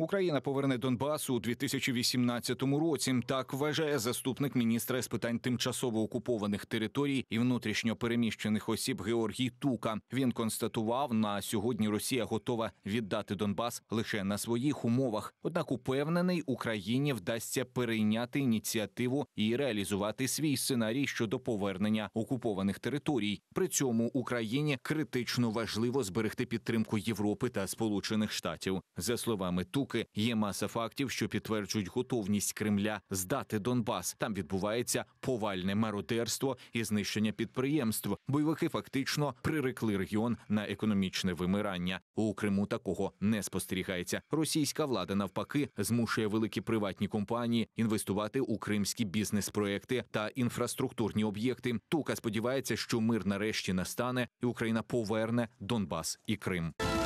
Україна поверне Донбасу у 2018 році. Так вважає заступник міністра з питань тимчасово окупованих територій і внутрішньо переміщених осіб Георгій Тука. Він констатував, на сьогодні Росія готова віддати Донбас лише на своїх умовах. Однак, упевнений, Україні вдасться перейняти ініціативу і реалізувати свій сценарій щодо повернення окупованих територій. При цьому Україні критично важливо зберегти підтримку Європи та Сполучених Штатів за словами Тук руки. Є маса фактів, що підтверджують готовність Кремля здати Донбас. Там відбувається повальне мародерство і знищення підприємств. Бойовики фактично прирекли регіон на економічне вимирання. У Криму такого не спостерігається. Російська влада навпаки змушує великі приватні компанії інвестувати у кримські бізнес-проекти та інфраструктурні об'єкти. Тука сподівається, що мир нарешті настане, і Україна поверне Донбас і Крим.